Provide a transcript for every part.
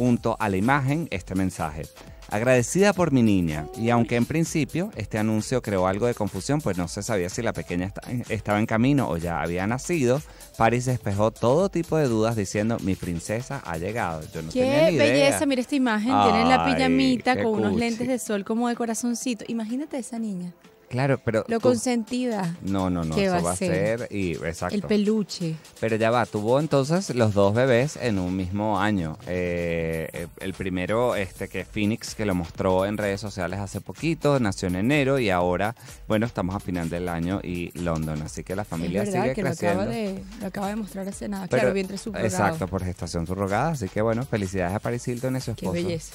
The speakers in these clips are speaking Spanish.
junto a la imagen este mensaje. Agradecida por mi niña, y aunque en principio este anuncio creó algo de confusión, pues no se sabía si la pequeña estaba en camino o ya había nacido, Paris despejó todo tipo de dudas diciendo mi princesa ha llegado. qué belleza, mira esta imagen, tiene la pijamita con unos lentes de sol como de corazoncito. Imagínate esa niña. Claro, pero. Lo consentida. No, no, no. eso va a ser. El peluche. Pero ya va, tuvo entonces los dos bebés en un mismo año. Eh, eh, el primero, este que es Phoenix, que lo mostró en redes sociales hace poquito, nació en enero y ahora, bueno, estamos a final del año y London. Así que la familia sigue creciendo. Lo acaba, de, lo acaba de mostrar hace nada. claro, vientre subrogado. Exacto, por gestación subrogada. Así que, bueno, felicidades a Paris Hilton y su esposo. Qué belleza.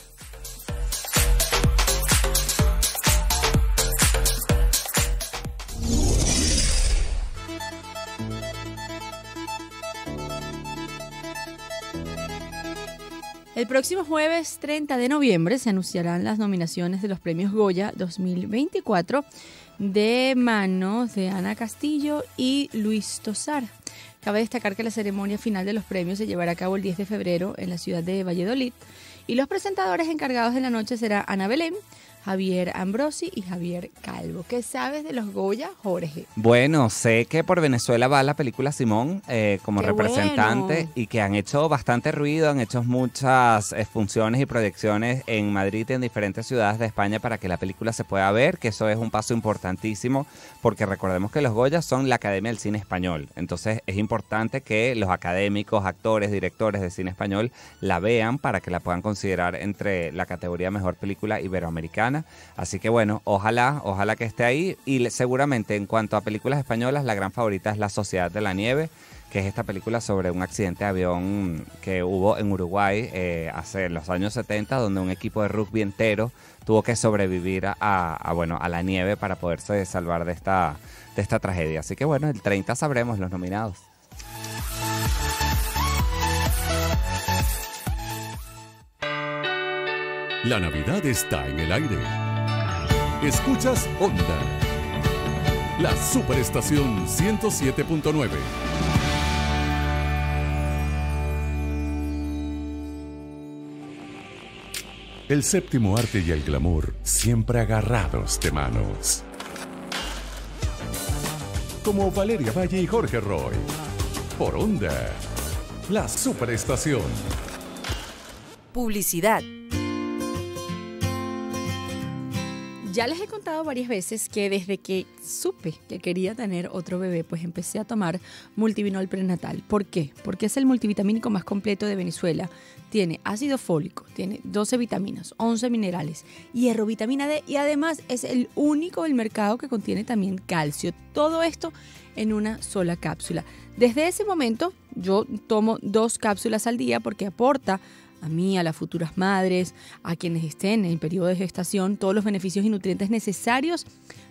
El próximo jueves 30 de noviembre se anunciarán las nominaciones de los premios Goya 2024 de manos de Ana Castillo y Luis Tosar. Cabe destacar que la ceremonia final de los premios se llevará a cabo el 10 de febrero en la ciudad de Valladolid y los presentadores encargados de la noche será Ana Belén, Javier Ambrosi y Javier Calvo. ¿Qué sabes de los Goya, Jorge? Bueno, sé que por Venezuela va la película Simón eh, como representante y que han hecho bastante ruido, han hecho muchas eh, funciones y proyecciones en Madrid y en diferentes ciudades de España para que la película se pueda ver, que eso es un paso importantísimo porque recordemos que los Goya son la Academia del Cine Español. Entonces es importante que los académicos, actores, directores de cine español la vean para que la puedan considerar entre la categoría Mejor Película Iberoamericana Así que bueno, ojalá, ojalá que esté ahí. Y seguramente en cuanto a películas españolas, la gran favorita es La Sociedad de la Nieve, que es esta película sobre un accidente de avión que hubo en Uruguay eh, hace los años 70, donde un equipo de rugby entero tuvo que sobrevivir a, a, bueno, a la nieve para poderse salvar de esta, de esta tragedia. Así que bueno, el 30 sabremos los nominados. La Navidad está en el aire. Escuchas Onda, la superestación 107.9. El séptimo arte y el glamour siempre agarrados de manos. Como Valeria Valle y Jorge Roy. Por Onda, la superestación. Publicidad. Ya les he contado varias veces que desde que supe que quería tener otro bebé, pues empecé a tomar multivinol prenatal. ¿Por qué? Porque es el multivitamínico más completo de Venezuela. Tiene ácido fólico, tiene 12 vitaminas, 11 minerales, hierro, vitamina D y además es el único del mercado que contiene también calcio. Todo esto en una sola cápsula. Desde ese momento yo tomo dos cápsulas al día porque aporta a mí, a las futuras madres, a quienes estén en el periodo de gestación, todos los beneficios y nutrientes necesarios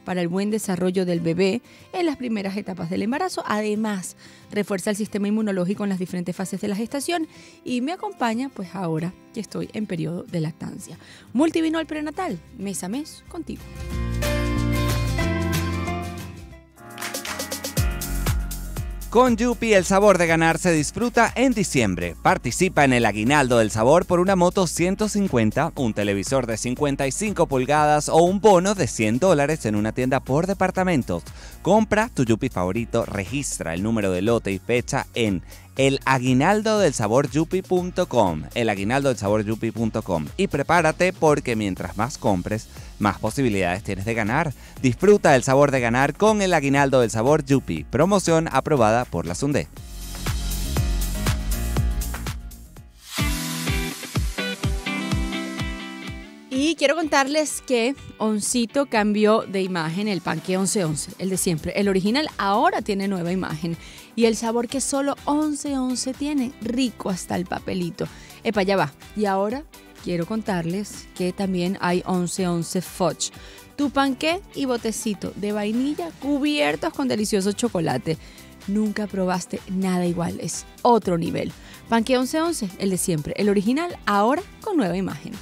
para el buen desarrollo del bebé en las primeras etapas del embarazo. Además, refuerza el sistema inmunológico en las diferentes fases de la gestación y me acompaña pues ahora que estoy en periodo de lactancia. Multivinol prenatal, mes a mes contigo. Con Yupi el sabor de ganar se disfruta en diciembre. Participa en el aguinaldo del sabor por una moto 150, un televisor de 55 pulgadas o un bono de 100 dólares en una tienda por departamentos. Compra tu Yupi favorito, registra el número de lote y fecha en el aguinaldo del sabor yupi.com, el aguinaldo del sabor yupi.com y prepárate porque mientras más compres, más posibilidades tienes de ganar. Disfruta el sabor de ganar con el aguinaldo del sabor yupi, promoción aprobada por la Sunde. Y quiero contarles que Oncito cambió de imagen el panque 1111, el de siempre. El original ahora tiene nueva imagen y el sabor que solo 1111 tiene, rico hasta el papelito. Epa, ya va. Y ahora quiero contarles que también hay 1111 -11 fudge. Tu panqué y botecito de vainilla cubiertos con delicioso chocolate. Nunca probaste nada igual, es otro nivel. Panqué 1111, el de siempre, el original, ahora con nueva imagen.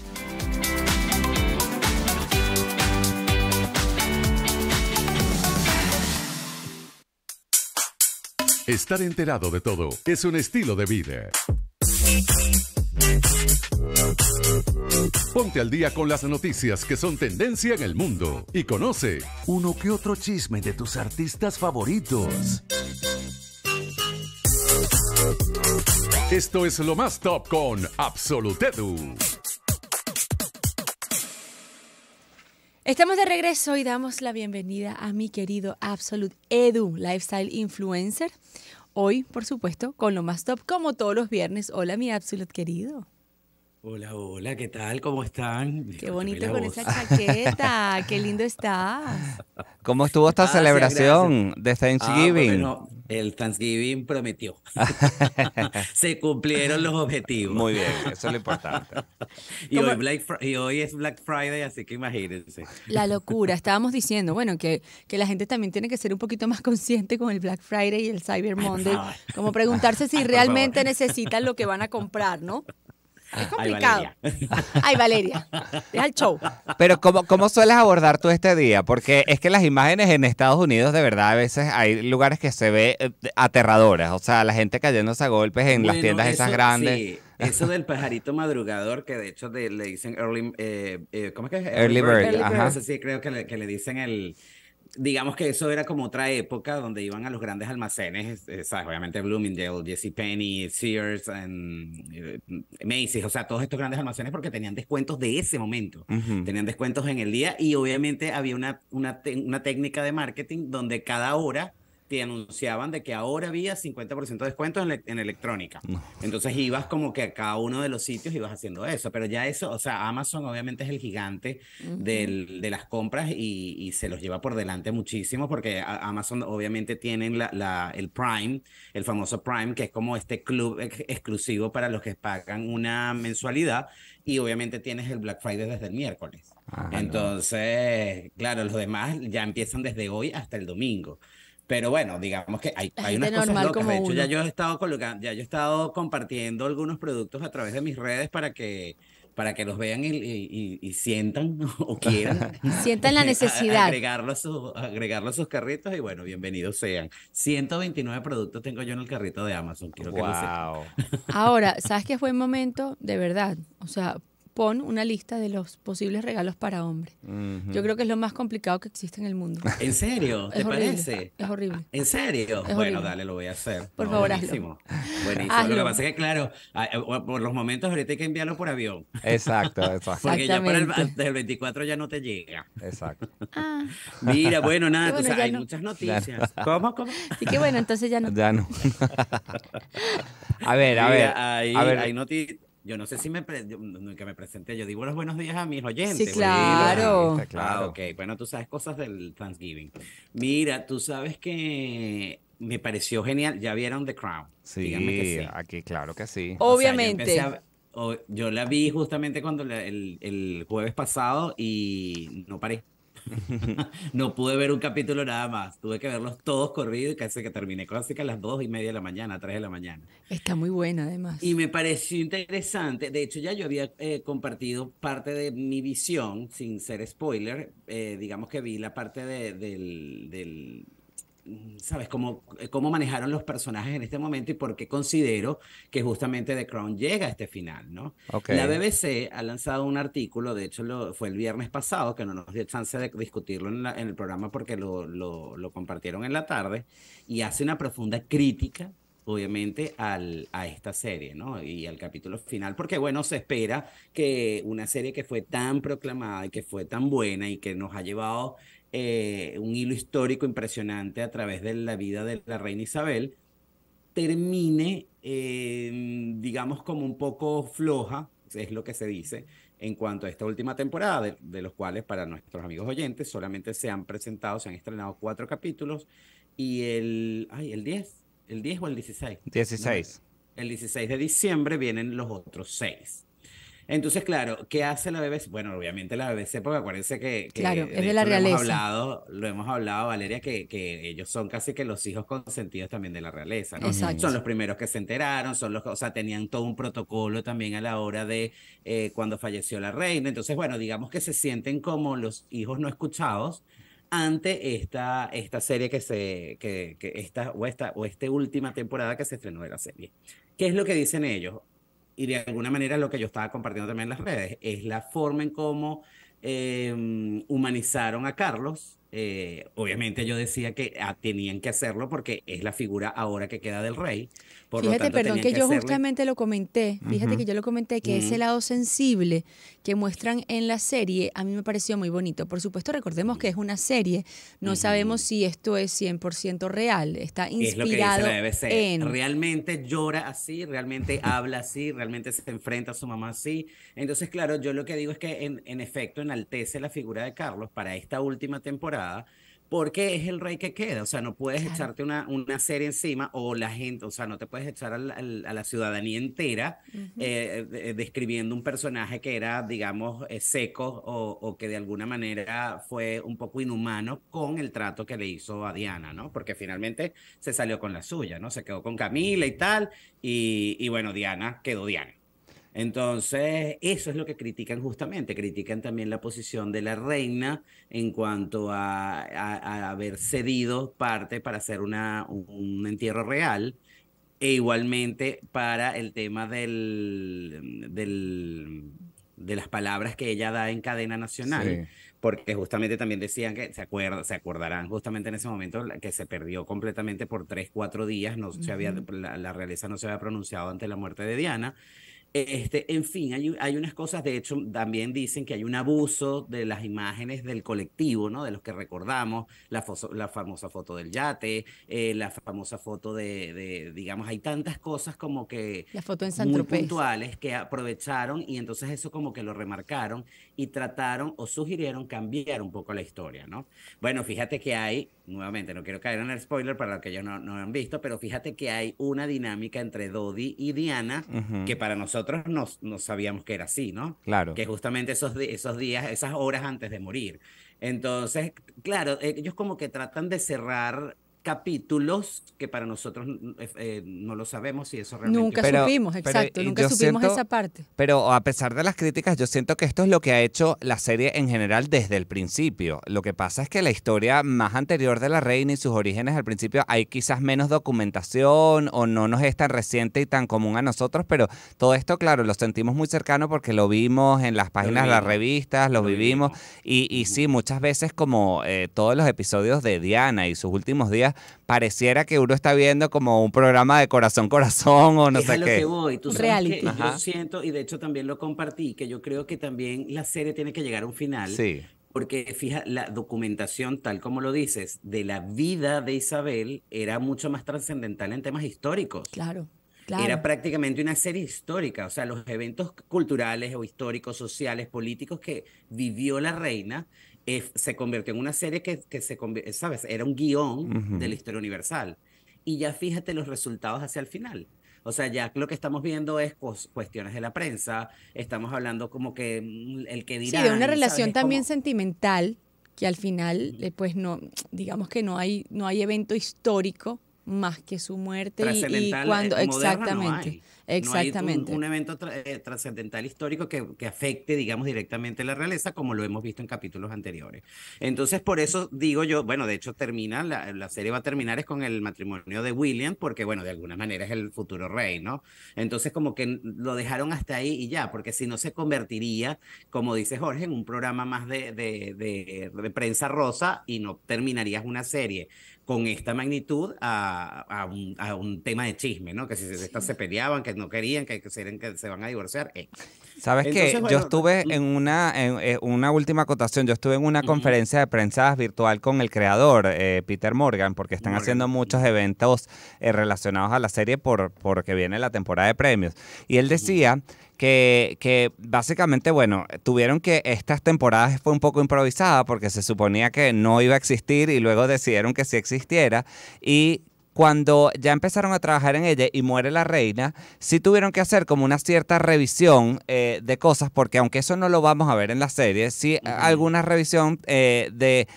Estar enterado de todo es un estilo de vida. Ponte al día con las noticias que son tendencia en el mundo y conoce uno que otro chisme de tus artistas favoritos. Esto es lo más top con Absolutedu. Estamos de regreso y damos la bienvenida a mi querido Absolute Edu, Lifestyle Influencer. Hoy, por supuesto, con lo más top, como todos los viernes. Hola, mi Absolute querido. Hola, hola, ¿qué tal? ¿Cómo están? Qué bonito con esa chaqueta, qué lindo está. ¿Cómo estuvo esta ah, celebración de Thanksgiving? Ah, el Thanksgiving prometió. Se cumplieron los objetivos. Muy bien, eso es lo importante. y, hoy es Black Friday, así que imagínense. La locura, estábamos diciendo, bueno, que, la gente también tiene que ser un poquito más consciente con el Black Friday y el Cyber Monday, como preguntarse si realmente necesitan lo que van a comprar, ¿no? Es complicado. Ay, Valeria. es el show. Pero ¿cómo, ¿cómo sueles abordar tú este día? Porque es que las imágenes en Estados Unidos, de verdad, a veces hay lugares que se ve eh, aterradoras. O sea, la gente cayéndose a golpes en las tiendas esas grandes. Eso del pajarito madrugador, que de hecho le dicen early, eh, eh, Early, bird. Ajá. sí, creo que le dicen el, digamos que eso era como otra época donde iban a los grandes almacenes, eh, ¿sabes? Obviamente Bloomingdale, Jesse Penny, Sears, eh, Macy's, o sea, todos estos grandes almacenes porque tenían descuentos de ese momento, tenían descuentos en el día y obviamente había una, una, una técnica de marketing donde cada hora anunciaban de que ahora había 50% de descuento en, electrónica. Entonces ibas como que a cada uno de los sitios ibas haciendo eso, pero ya eso, o sea, Amazon obviamente es el gigante del, de las compras y, se los lleva por delante muchísimo porque Amazon obviamente tienen la, el Prime, el famoso Prime, que es como este club exclusivo para los que pagan una mensualidad y obviamente tienes el Black Friday desde el miércoles. Ah, Entonces, claro, los demás ya empiezan desde hoy hasta el domingo. Pero bueno, digamos que hay, hay unas cosas locas. de hecho, ya yo he estado colocando, ya yo he estado compartiendo algunos productos a través de mis redes para que para que los vean y, sientan o quieran. sientan la necesidad. agregarlo, a sus, sus carritos y bueno, bienvenidos sean. 129 productos tengo yo en el carrito de Amazon, quiero que lo Ahora, ¿sabes qué fue el momento? De verdad, o sea, pon una lista de los posibles regalos para hombres. Yo creo que es lo más complicado que existe en el mundo. ¿En serio? ¿Te parece? Es horrible. Ah, ¿En serio? bueno, dale, lo voy a hacer. Por favor, buenísimo. hazlo. Buenísimo. Lo que pasa es que, claro, ah, eh, por los momentos ahorita hay que enviarlo por avión. Exacto, exacto. Porque ya por el, 24 ya no te llega. Exacto. Ah. Mira, bueno, nada, hay muchas noticias. ¿Cómo, cómo? Así que bueno, entonces ya no. Ya no. a ver, a ver. a ver. Hay noticias yo no sé si me, presenté, yo digo los buenos días a mis oyentes. Sí, claro. Ah, claro. Ah, ok, bueno, tú sabes cosas del Thanksgiving. Mira, tú sabes que me pareció genial, ya vieron The Crown. Sí, que sí. aquí claro que sí. Obviamente. yo, la vi justamente cuando el, el, jueves pasado y no parecía no pude ver un capítulo nada más. Tuve que verlos todos corridos y casi que terminé casi que a las dos y media de la mañana, tres de la mañana. Está muy buena, además. Y me pareció interesante. De hecho, ya yo había eh, compartido parte de mi visión, sin ser spoiler. Eh, digamos que vi la parte del Mm, ¿sabes? Cómo, eh, cómo manejaron los personajes en este momento y por qué considero que justamente The Crown llega a este final, ¿no? La BBC ha lanzado un artículo, de hecho lo, fue el viernes pasado, que no nos dio chance de discutirlo en, el programa porque lo, compartieron en la tarde, y hace una profunda crítica. Obviamente al, a esta serie, ¿no? Y al capítulo final, porque bueno, se espera que una serie que fue tan proclamada y que fue tan buena y que nos ha llevado eh, un hilo histórico impresionante a través de la vida de la reina Isabel, termine, em, digamos, como un poco floja, es lo que se dice, en cuanto a esta última temporada, de, los cuales para nuestros amigos oyentes solamente se han presentado, se han estrenado cuatro capítulos y el, ay, el 10, el 10 o el 16. 16. el 16 de diciembre vienen los otros seis. Entonces, claro, ¿qué hace la BBC? Bueno, obviamente la BBC, porque acuérdense que, claro, es la realeza. Lo hemos hablado, Valeria, que, ellos son casi que los hijos consentidos también de la realeza, ¿no? Son los primeros que se enteraron, son los, o sea, tenían todo un protocolo también a la hora de eh, cuando falleció la reina. Entonces, bueno, digamos que se sienten como los hijos no escuchados ante esta, esta serie que se, que, o esta, o esta última temporada que se estrenó de la serie. ¿Qué es lo que dicen ellos? y de alguna manera lo que yo estaba compartiendo también en las redes es la forma en cómo em, humanizaron a Carlos eh, obviamente yo decía que ah, tenían que hacerlo porque es la figura ahora que queda del rey. fíjate, perdón, que, yo justamente lo comenté, fíjate que yo lo comenté, que ese lado sensible que muestran en la serie a mí me pareció muy bonito. Por supuesto, recordemos que es una serie, no sabemos si esto es 100% real, está inspirado en... Realmente llora así, realmente habla así, realmente se enfrenta a su mamá así. Entonces, claro, yo lo que digo es que en efecto enaltece la figura de Carlos para esta última temporada porque es el rey que queda, o sea, no puedes echarte una, una, serie encima o la gente, o sea, no te puedes echar a la, ciudadanía entera eh, eh, describiendo un personaje que era, digamos, eh, seco o, que de alguna manera fue un poco inhumano con el trato que le hizo a Diana, ¿no? Porque finalmente se salió con la suya, ¿no? Se quedó con Camila y tal, y bueno, Diana quedó Diana. Entonces, eso es lo que critican justamente, critican también la posición de la reina en cuanto a, haber cedido parte para hacer una, un, entierro real e igualmente para el tema del, de las palabras que ella da en cadena nacional. Porque justamente también decían que se, acuerda, se acordarán justamente en ese momento que se perdió completamente por tres, cuatro días, no se había, la realeza no se había pronunciado ante la muerte de Diana. Este, en fin, hay, hay, unas cosas, de hecho, también dicen que hay un abuso de las imágenes del colectivo, ¿no? De los que recordamos, la, la famosa foto del yate, eh, la famosa foto de, digamos, hay tantas cosas como que... La foto en muy puntuales que aprovecharon y entonces eso como que lo remarcaron y trataron o sugirieron cambiar un poco la historia, ¿no? Bueno, fíjate que hay, nuevamente, no quiero caer en el spoiler para los que ya no, no han visto, pero fíjate que hay una dinámica entre Dodi y Diana que para nosotros nosotros no, no sabíamos que era así, ¿no? Claro. Que justamente esos, esos días, esas horas antes de morir. Entonces, claro, ellos como que tratan de cerrar capítulos que para nosotros eh, no lo sabemos y eso realmente nunca supimos exacto eh, nunca supimos esa parte pero a pesar de las críticas yo siento que esto es lo que ha hecho la serie en general desde el principio lo que pasa es que la historia más anterior de la reina y sus orígenes al principio hay quizás menos documentación o no nos es tan reciente y tan común a nosotros pero todo esto claro lo sentimos muy cercano porque lo vimos en las páginas de las revistas lo, vivimos, Y, y, sí muchas veces como eh, todos los episodios de Diana y sus últimos días pareciera que uno está viendo como un programa de corazón corazón o no sé lo qué. que voy, tú sabes yo siento y de hecho también lo compartí que yo creo que también la serie tiene que llegar a un final. Sí. Porque fija, la documentación, tal como lo dices, de la vida de Isabel era mucho más trascendental en temas históricos. Claro. Claro. Era prácticamente una serie histórica, o sea, los eventos culturales o históricos, sociales, políticos que vivió la reina se convirtió en una serie que, que se ¿sabes? Era un guión de la historia universal. Y ya fíjate los resultados hacia el final. O sea, ya lo que estamos viendo es cuestiones de la prensa, estamos hablando como que mm, el que dirá... Sí, de una relación también sentimental que al final, eh, pues no, digamos que no hay, no hay evento histórico más que su muerte y, cuando... Eh, exactamente. Exactamente. un, evento eh, trascendental histórico que, que, afecte, digamos, directamente la realeza, como lo hemos visto en capítulos anteriores. Entonces, por eso digo yo, bueno, de hecho, termina, la, la, serie va a terminar es con el matrimonio de William, porque, bueno, de alguna manera es el futuro rey, ¿no? Entonces, como que lo dejaron hasta ahí y ya, porque si no se convertiría, como dice Jorge, en un programa más de, de, de, prensa rosa y no terminarías una serie con esta magnitud a, a, un, a un, tema de chisme, ¿no? Que si se peleaban, que no querían, que, que, se, que se van a divorciar. Eh. Sabes qué? yo estuve mm. en una, en, eh, una última acotación, yo estuve en una conferencia de prensa virtual con el creador, eh, Peter Morgan, porque están haciendo muchos eventos relacionados a la serie por, porque viene la temporada de premios. Y él decía Que, que, básicamente, bueno, tuvieron que estas temporadas fue un poco improvisada porque se suponía que no iba a existir y luego decidieron que sí existiera y cuando ya empezaron a trabajar en ella y muere la reina, sí tuvieron que hacer como una cierta revisión eh, de cosas, porque aunque eso no lo vamos a ver en la serie, sí eh, alguna revisión eh, de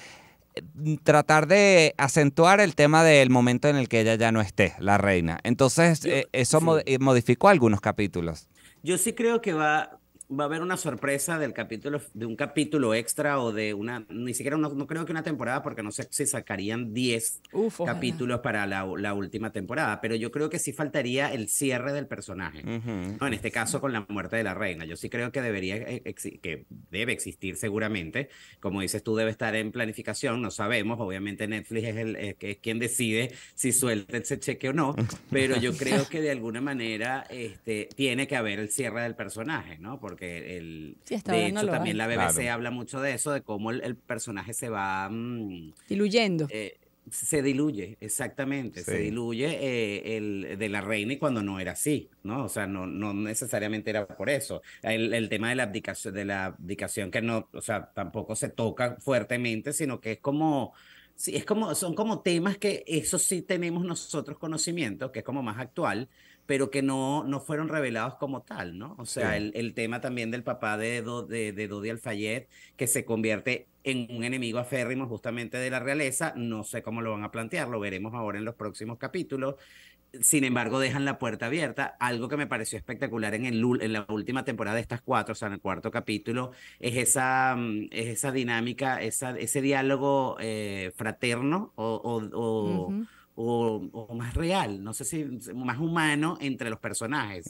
mm, tratar de acentuar el tema del momento en el que ella ya no esté, la reina. Entonces, eso modificó algunos capítulos. Yo sí creo que va, va a haber una sorpresa del capítulo, de un capítulo extra o de una, ni siquiera, no, creo que una temporada, porque no sé si sacarían 10 capítulos para la, la, última temporada, pero yo creo que sí faltaría el cierre del personaje. no, en este caso, con la muerte de la reina. Yo sí creo que debería, eh, que debe existir seguramente. Como dices tú, debe estar en planificación, no sabemos. Obviamente, Netflix es, el, es quien decide si suelta ese cheque o no, pero yo creo que de alguna manera este, tiene que haber el cierre del personaje, ¿no? porque el, de hecho también la BBC habla mucho de eso, de cómo el, personaje se va... Mm, diluyendo. Eh, se diluye, exactamente, se diluye eh, el de la reina y cuando no era así, ¿no? O sea, no, no necesariamente era por eso. El, el, tema de la abdicación, de la abdicación que no, o sea, tampoco se toca fuertemente, sino que es como, sí, es como, son como temas que eso sí tenemos nosotros conocimiento, que es como más actual, pero que no, no fueron revelados como tal, ¿no? O sea, el, el, tema también del papá de, Do, de, de Dodi Alfayet, que se convierte en un enemigo aférrimo justamente de la realeza, no sé cómo lo van a plantear, lo veremos ahora en los próximos capítulos. Sin embargo, dejan la puerta abierta. Algo que me pareció espectacular en, el, en la última temporada de estas cuatro, o sea, en el cuarto capítulo, es esa, mm, es esa dinámica, esa, ese diálogo eh, fraterno o, o, más real, no sé si más humano entre los personajes.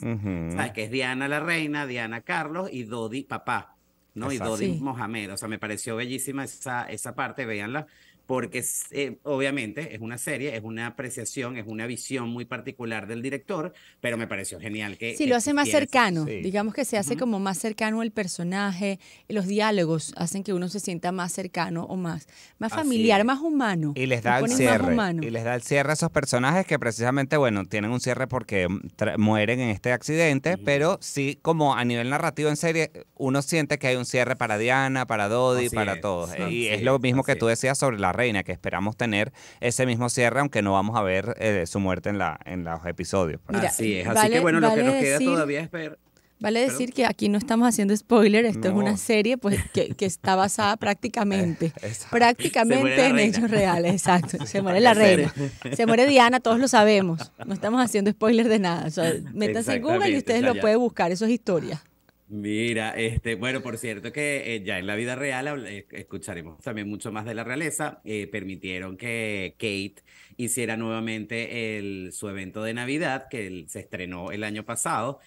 Que es Diana la reina, Diana Carlos y Dodi papá, ¿no? Y Dodi Mohamed. O sea, me pareció bellísima esa, esa parte, véanla porque eh, obviamente es una serie, es una apreciación, es una visión muy particular del director, pero me pareció genial que... Sí, lo hace más cercano, digamos que se hace como más cercano el personaje, los diálogos hacen que uno se sienta más cercano o más, más familiar, más humano. Y les da el cierre. les da el cierre a esos personajes que precisamente, bueno, tienen un cierre porque mm, mueren en este accidente, pero sí como a nivel narrativo en serie, uno siente que hay un cierre para Diana, para Dodi, para todos. y es lo mismo que tú decías sobre la reina, que esperamos tener ese mismo cierre, aunque no vamos a ver eh, su muerte en, la, en los episodios. Pues. Así es. Así que bueno, lo que nos queda todavía es ver. Vale decir que aquí no estamos haciendo spoiler, esto es una serie pues, que, está basada prácticamente, prácticamente en hechos reales, exacto. Se muere la reina. Se muere Diana, todos lo sabemos. No estamos haciendo spoiler de nada. O métanse en Google y ustedes lo pueden buscar, eso es historia. Mira, este, bueno, por cierto que eh, ya en la vida real eh, escucharemos también mucho más de la realeza. Eh, permitieron que Kate hiciera nuevamente el, su evento de Navidad, que se estrenó el año pasado.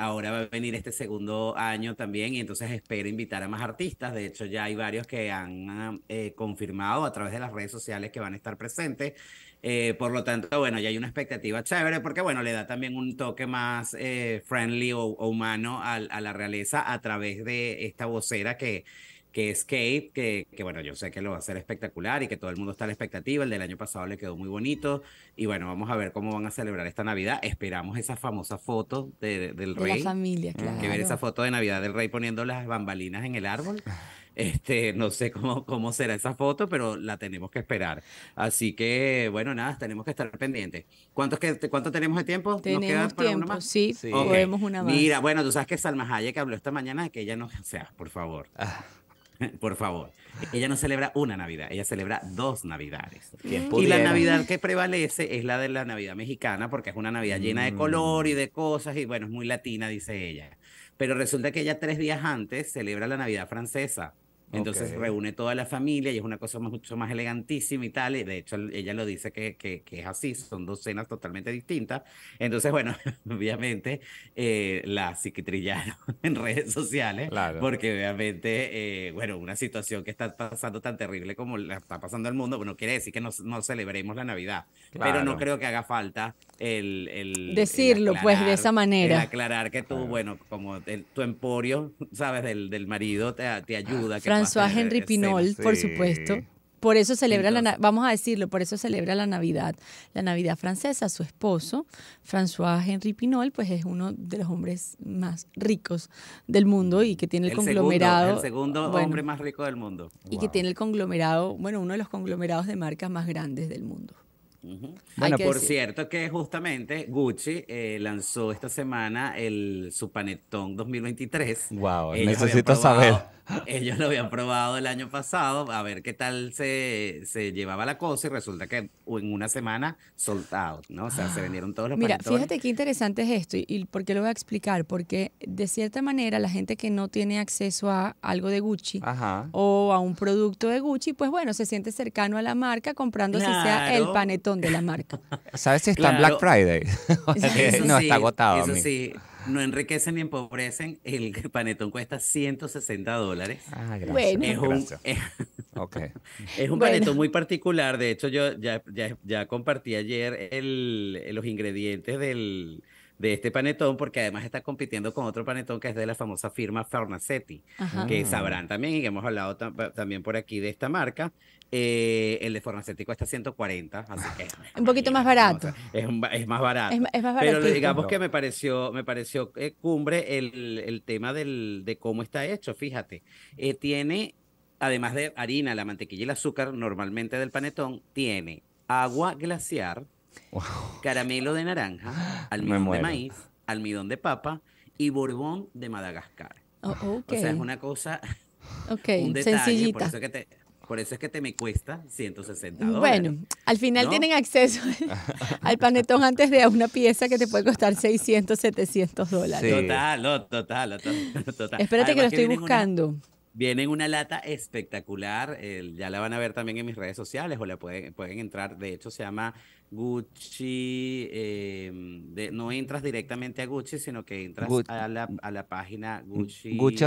ahora va a venir este segundo año también y entonces espero invitar a más artistas. De hecho, ya hay varios que han ah, confirmado a través de las redes sociales que van a estar presentes. Eh, por lo tanto, bueno, ya hay una expectativa chévere porque, bueno, le da también un toque más eh, friendly o, humano a, la realeza a través de esta vocera que, que es Kate, que, que, bueno, yo sé que lo va a hacer espectacular y que todo el mundo está a la expectativa. El del año pasado le quedó muy bonito y, bueno, vamos a ver cómo van a celebrar esta Navidad. Esperamos esa famosa foto del rey. la familia, claro. Que ver esa foto de Navidad del rey poniendo las bambalinas en el árbol. Este, no sé cómo, cómo será esa foto, pero la tenemos que esperar. Así que, bueno, nada, tenemos que estar pendientes. ¿Cuántos que, ¿Cuánto tenemos de tiempo? Tenemos tiempo, sí, podemos una más. Mira, bueno, tú sabes que Salma Hayek habló esta mañana de que ella no, o sea, por favor. Ah. Por favor. Ella no celebra una Navidad, ella celebra dos Navidades. Mm. Y la Navidad que prevalece es la de la Navidad mexicana, porque es una Navidad llena de mm. color y de cosas, y bueno, es muy latina, dice ella. Pero resulta que ella tres días antes celebra la Navidad francesa. Entonces reúne toda la familia y es una cosa mucho más elegantísima y tal. Y de hecho, ella lo dice que, que, es así, son dos cenas totalmente distintas. Entonces, bueno, obviamente eh, la psiquitrillaron en redes sociales, porque obviamente, eh, bueno, una situación que está pasando tan terrible como la está pasando el mundo, bueno, quiere decir que no, no celebremos la Navidad, pero no creo que haga falta el. el decirlo, pues, de esa manera. El aclarar que tú, bueno, como tu emporio, ¿sabes?, del, del marido te, te ayuda. Que François henri Pinol, por supuesto. Por eso celebra la vamos a decirlo, por eso celebra la Navidad, la Navidad francesa. Su esposo, François henri Pinol, pues es uno de los hombres más ricos del mundo y que tiene el, conglomerado el segundo hombre más rico del mundo. Y que tiene el conglomerado, bueno, uno de los conglomerados de marcas más grandes del mundo. Bueno, por cierto que justamente Gucci eh, lanzó esta semana el su panetón 2023. Wow, necesito saber ellos lo habían probado el año pasado, a ver qué tal se, llevaba la cosa y resulta que en una semana sold ¿no? O sea, se ah, vendieron todos los Mira, fíjate qué interesante es esto y, por qué lo voy a explicar, porque de cierta manera la gente que no tiene acceso a algo de Gucci o a un producto de Gucci, pues bueno, se siente cercano a la marca comprando si sea el panetón de la marca. ¿Sabes si está Black Friday? no, está agotado. Eso sí, no enriquecen ni empobrecen. El panetón cuesta 160 dólares. Ah, gracias. Es un, panetón muy particular. De hecho, yo ya, compartí ayer los ingredientes del, de este panetón, porque además está compitiendo con otro panetón que es de la famosa firma Farmacetti, que ah. sabrán también y que hemos hablado también por aquí de esta marca. Eh, el de Farmacetti cuesta 140, así que un poquito más barato. Es, más barato. Es, más barato. Pero digamos que me pareció, me pareció eh, cumbre el, el tema del, de cómo está hecho, fíjate. Eh, tiene, además de harina, la mantequilla y el azúcar normalmente del panetón, tiene agua glaciar, caramelo de naranja, almidón de maíz, almidón de papa y bourbon de Madagascar. Oh, o sea, es una cosa, un Sencillita. por eso es que te me cuesta 160 dólares. Bueno, al final tienen acceso al panetón antes de una pieza que te puede costar 600, 700 dólares. Total, total, total, Espérate que lo estoy buscando. Viene en una lata espectacular, ya la van a ver también en mis redes sociales o la pueden, pueden entrar, de hecho se llama Gucci, em, no entras directamente a Gucci, sino que entras A, la, a, la, página Gucci. Gucci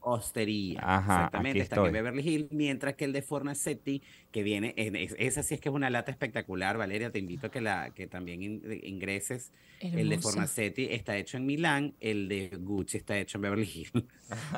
Hostería, exactamente, está en Beverly Hills, mientras que el de fornacetti que viene, en, esa sí es que es una lata espectacular, Valeria, te invito a que, la, que también ingreses. El de fornacetti está hecho en Milán, el de Gucci está hecho en Beverly Hills.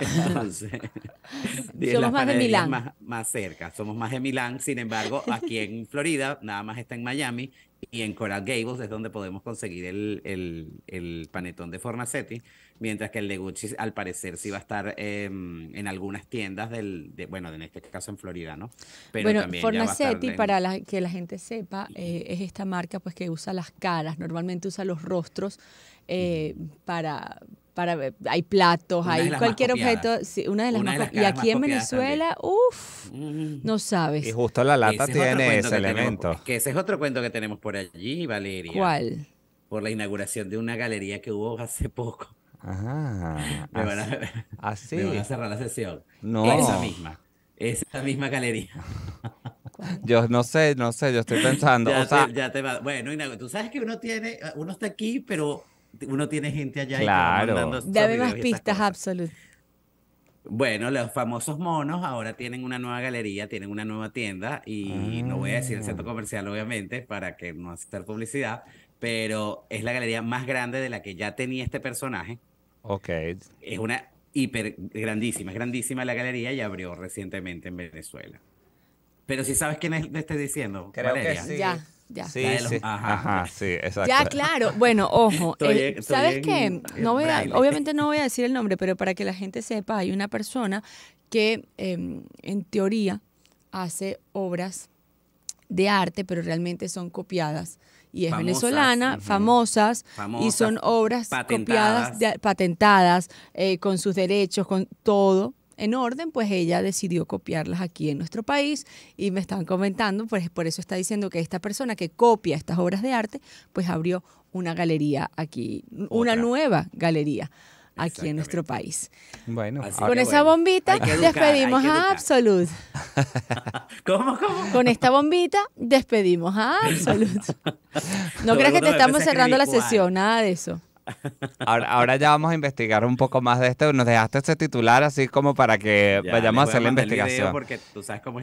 Entonces, somos más de Milán. más cerca, somos más de Milán, sin embargo, aquí en Florida, nada más está en Miami, y en Coral Gables es donde podemos conseguir el, panetón de Formacetti, mientras que el de Gucci al parecer sí va a estar em, en algunas tiendas del, de, bueno, en este caso en Florida, ¿no? Pero bueno, también Formacetti, para la, que la gente sepa, eh, es esta marca pues que usa las caras, normalmente usa los rostros eh, para, para, hay platos, hay cualquier objeto, una de las, más, y aquí en Venezuela, uff, mm. no sabes. Y justo la lata tiene ese elemento. que ese es otro cuento que tenemos por allí, Valeria. ¿Cuál? Por la inauguración de una galería que hubo hace poco. Ah, cerrar la sesión. Esa misma. Esa misma galería. Yo no sé, no sé, yo estoy pensando. ya Bueno, tú sabes que uno tiene, uno está aquí, pero uno tiene gente allá claro. más pistas, absoluto Bueno, los famosos monos ahora tienen una nueva galería, tienen una nueva tienda y no voy a decir el centro ah. comercial, obviamente, para que no hacer publicidad, pero es la galería más grande de la que ya tenía este personaje. Ok. Es una hiper grandísima, es grandísima la galería y abrió recientemente en Venezuela. Pero si sabes quién es, te estoy diciendo. Creo Ya. Ya. Sí, Ya, claro. Bueno, ojo. ¿Sabes qué? No obviamente no voy a decir el nombre, pero para que la gente sepa, hay una persona que em, en teoría hace obras de arte, pero realmente son copiadas y es venezolana, famosas, y son obras copiadas, patentadas, eh, con sus derechos, con todo, en orden, pues ella decidió copiarlas aquí en nuestro país y me están comentando, pues por eso está diciendo que esta persona que copia estas obras de arte, pues abrió una galería aquí, una nueva galería aquí en nuestro país. Bueno, con esa bombita despedimos a Absolute. ¿Cómo, ¿Cómo, Con esta bombita despedimos a Absolute. No creas que te estamos cerrando la sesión, nada de eso. Ahora, ahora, ya vamos a investigar un poco más de esto. Nos dejaste este titular así como para que vayamos a hacer la investigación.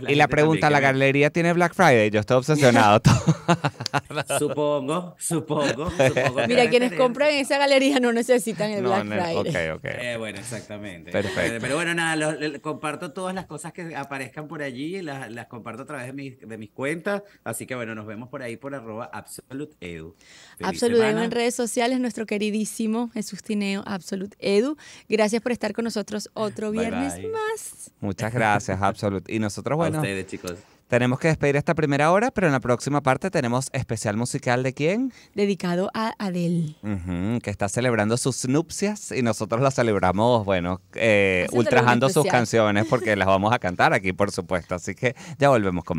y la pregunta, ¿la galería tiene Black Friday? Yo estoy obsesionado. supongo, supongo, Mira, quienes compran en esa galería no necesitan el Black Friday. Eh, bueno, exactamente. Perfecto. Eh, pero bueno, nada, comparto todas las cosas que aparezcan por allí, las, comparto a través de mis, de cuentas. Así que bueno, nos vemos por ahí por arroba absoluteedu. en redes sociales, nuestro querido queridísimo Jesús Tineo, Absolute Edu. Gracias por estar con nosotros otro viernes más. Muchas gracias, Absolut. Y nosotros, bueno. Tenemos que despedir esta primera hora, pero en la próxima parte tenemos especial musical de quién? Dedicado a Adele. que está celebrando sus nupcias y nosotros la celebramos, bueno, eh, ultrajando sus canciones porque las vamos a cantar aquí, por supuesto. Así que ya volvemos con